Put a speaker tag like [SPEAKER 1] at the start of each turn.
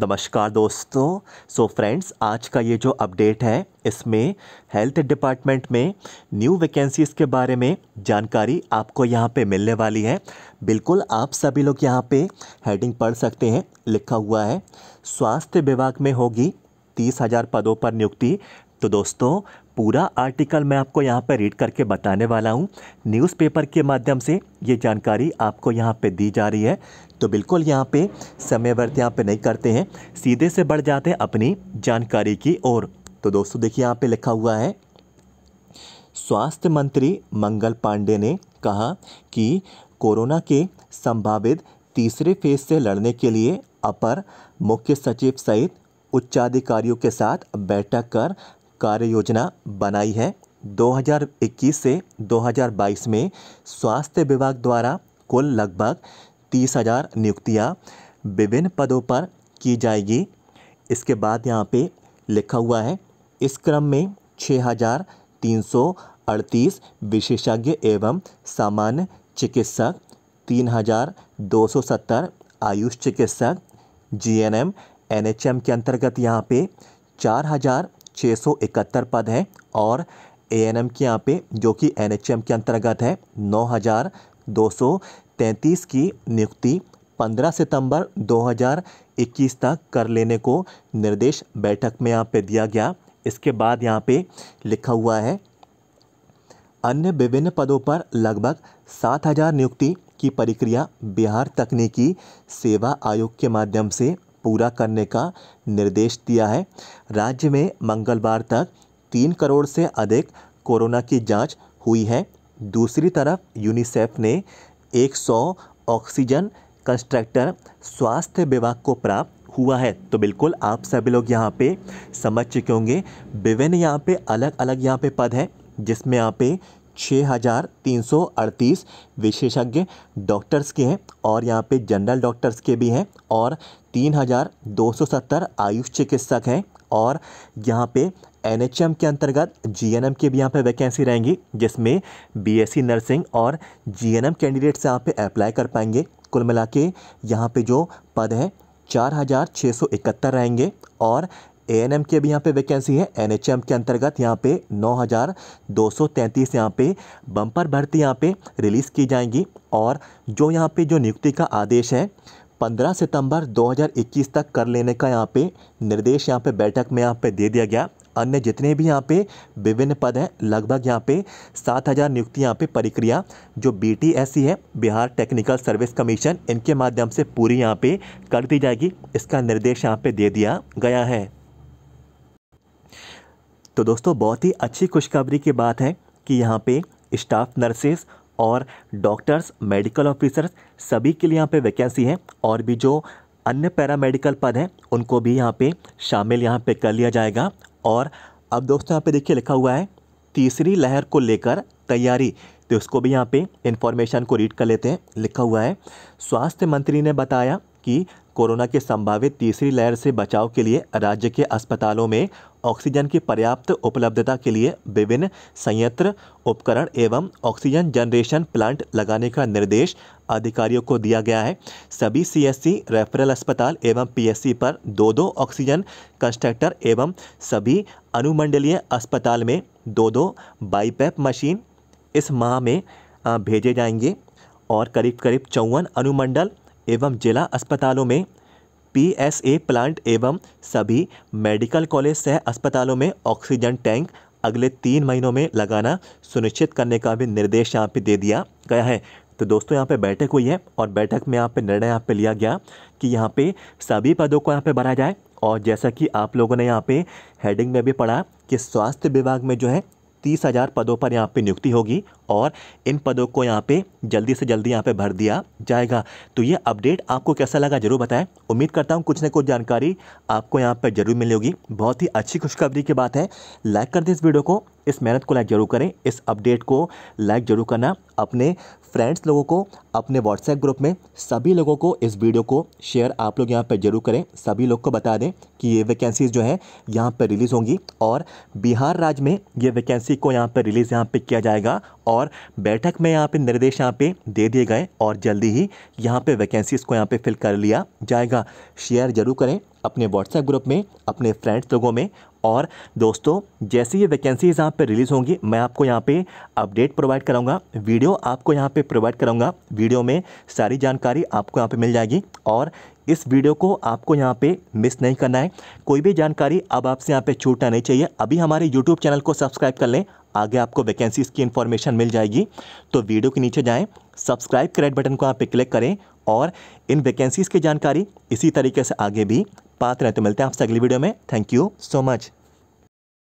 [SPEAKER 1] नमस्कार दोस्तों सो so friends आज का ये जो अपडेट है इसमें हेल्थ डिपार्टमेंट में न्यू वैकेंसीज़ के बारे में जानकारी आपको यहाँ पे मिलने वाली है बिल्कुल आप सभी लोग यहाँ पे हेडिंग पढ़ सकते हैं लिखा हुआ है स्वास्थ्य विभाग में होगी तीस हज़ार पदों पर नियुक्ति तो दोस्तों पूरा आर्टिकल मैं आपको यहाँ पर रीड करके बताने वाला हूँ न्यूज़पेपर के माध्यम से ये जानकारी आपको यहाँ पे दी जा रही है तो बिल्कुल यहाँ पे समय व्यर्थ यहाँ पे नहीं करते हैं सीधे से बढ़ जाते हैं अपनी जानकारी की ओर तो दोस्तों देखिए यहाँ पे लिखा हुआ है स्वास्थ्य मंत्री मंगल पांडे ने कहा कि कोरोना के संभावित तीसरे फेज से लड़ने के लिए अपर मुख्य सचिव सहित उच्चाधिकारियों के साथ बैठक कर कार्य योजना बनाई है 2021 से 2022 में स्वास्थ्य विभाग द्वारा कुल लगभग तीस हज़ार नियुक्तियाँ विभिन्न पदों पर की जाएगी इसके बाद यहाँ पे लिखा हुआ है इस क्रम में छः हज़ार तीन सौ अड़तीस विशेषज्ञ एवं सामान्य चिकित्सक तीन हज़ार दो सौ सत्तर आयुष चिकित्सक जीएनएम एनएचएम के अंतर्गत यहाँ पे चार हज़ार 671 पद हैं और ए एन एम के यहाँ पे जो कि एन एच एम के अंतर्गत है नौ हज़ार दो सौ तैंतीस की नियुक्ति 15 सितंबर 2021 तक कर लेने को निर्देश बैठक में यहाँ पे दिया गया इसके बाद यहाँ पे लिखा हुआ है अन्य विभिन्न पदों पर लगभग 7000 नियुक्ति की प्रक्रिया बिहार तकनीकी सेवा आयोग के माध्यम से पूरा करने का निर्देश दिया है राज्य में मंगलवार तक तीन करोड़ से अधिक कोरोना की जांच हुई है दूसरी तरफ यूनिसेफ ने 100 ऑक्सीजन कंस्ट्रक्टर स्वास्थ्य विभाग को प्राप्त हुआ है तो बिल्कुल आप सभी लोग यहाँ पे समझ चुके होंगे विभिन्न यहाँ पे अलग अलग यहाँ पे पद हैं जिसमें यहाँ पे छः हज़ार तीन सौ अड़तीस विशेषज्ञ डॉक्टर्स के हैं और यहाँ पे जनरल डॉक्टर्स के भी हैं और तीन हज़ार दो सौ सत्तर आयुष चिकित्सक हैं और यहाँ पे एन के अंतर्गत जी के भी यहाँ पे वैकेंसी रहेंगी जिसमें बीएससी नर्सिंग और जी कैंडिडेट्स यहाँ पे अप्लाई कर पाएंगे कुल मिला के यहाँ पर जो पद हैं चार हज़ार छः सौ इकहत्तर रहेंगे और एएनएम की अभी यहाँ पे वैकेंसी है एनएचएम के अंतर्गत यहाँ पे 9,233 यहाँ पे बम्पर भर्ती यहाँ पे रिलीज़ की जाएंगी और जो यहाँ पे जो नियुक्ति का आदेश है 15 सितंबर 2021 तक कर लेने का यहाँ पे निर्देश यहाँ पे बैठक में यहाँ पे दे दिया गया अन्य जितने भी यहाँ पे विभिन्न पद हैं लगभग यहाँ पे सात हज़ार नियुक्ति यहाँ पे प्रक्रिया जो बी है बिहार टेक्निकल सर्विस कमीशन इनके माध्यम से पूरी यहाँ पे कर दी जाएगी इसका निर्देश यहाँ पे दे दिया गया है तो दोस्तों बहुत ही अच्छी खुशखबरी की बात है कि यहाँ पे स्टाफ नर्सेस और डॉक्टर्स मेडिकल ऑफिसर्स सभी के लिए यहाँ पे वैकेंसी है और भी जो अन्य पैरामेडिकल पद हैं उनको भी यहाँ पे शामिल यहाँ पे कर लिया जाएगा और अब दोस्तों यहाँ पे देखिए लिखा हुआ है तीसरी लहर को लेकर तैयारी तो उसको भी यहाँ पे इन्फॉर्मेशन को रीड कर लेते हैं लिखा हुआ है स्वास्थ्य मंत्री ने बताया कि कोरोना के संभावित तीसरी लहर से बचाव के लिए राज्य के अस्पतालों में ऑक्सीजन की पर्याप्त उपलब्धता के लिए विभिन्न संयंत्र उपकरण एवं ऑक्सीजन जनरेशन प्लांट लगाने का निर्देश अधिकारियों को दिया गया है सभी सीएससी रेफरल अस्पताल एवं पीएससी पर दो दो ऑक्सीजन कंस्ट्रक्टर एवं सभी अनुमंडलीय अस्पताल में दो दो बाईपैप मशीन इस माह में भेजे जाएंगे और करीब करीब चौवन अनुमंडल एवं जिला अस्पतालों में पीएसए प्लांट एवं सभी मेडिकल कॉलेज सह अस्पतालों में ऑक्सीजन टैंक अगले तीन महीनों में लगाना सुनिश्चित करने का भी निर्देश यहाँ पे दे दिया गया है तो दोस्तों यहाँ पे बैठक हुई है और बैठक में यहाँ पे निर्णय यहाँ पे लिया गया कि यहाँ पे सभी पदों को यहाँ पे बढ़ाया जाए और जैसा कि आप लोगों ने यहाँ पे हेडिंग में भी पढ़ा कि स्वास्थ्य विभाग में जो है तीस हज़ार पदों पर यहाँ पे नियुक्ति होगी और इन पदों को यहाँ पे जल्दी से जल्दी यहाँ पे भर दिया जाएगा तो ये अपडेट आपको कैसा लगा जरूर बताएं उम्मीद करता हूँ कुछ ना कुछ जानकारी आपको यहाँ पर जरूर मिलेगी बहुत ही अच्छी खुशखबरी की बात है लाइक कर दें इस वीडियो को इस मेहनत को लाइक ज़रूर करें इस अपडेट को लाइक ज़रूर करना अपने फ्रेंड्स लोगों को अपने व्हाट्सएप ग्रुप में सभी लोगों को इस वीडियो को शेयर आप लोग यहाँ पर जरूर करें सभी लोग को बता दें कि ये वैकेंसीज़ जो है यहाँ पर रिलीज़ होंगी और बिहार राज्य में ये वैकेंसी को यहाँ पर रिलीज़ यहाँ पर किया जाएगा और बैठक में यहाँ पे निर्देश यहाँ पे दे दिए गए और जल्दी ही यहाँ पे वैकेंसीज़ को यहाँ पे फिल कर लिया जाएगा शेयर जरूर करें अपने व्हाट्सएप ग्रुप में अपने फ्रेंड्स लोगों में और दोस्तों जैसे ये वैकेंसीज़ यहाँ पे रिलीज़ होंगी मैं आपको यहाँ पे अपडेट प्रोवाइड कराऊंगा वीडियो आपको यहाँ पे प्रोवाइड कराऊंगा वीडियो में सारी जानकारी आपको यहाँ पे मिल जाएगी और इस वीडियो को आपको यहाँ पे मिस नहीं करना है कोई भी जानकारी अब आपसे यहाँ पे छूटना नहीं चाहिए अभी हमारे यूट्यूब चैनल को सब्सक्राइब कर लें आगे आपको वैकेंसीज की इन्फॉर्मेशन मिल जाएगी तो वीडियो के नीचे जाएँ सब्सक्राइब के रेड बटन को आप पे क्लिक करें और इन वैकेंसीज़ की जानकारी इसी तरीके से आगे भी पाते हैं तो मिलते हैं आपसे अगली वीडियो में थैंक यू सो मच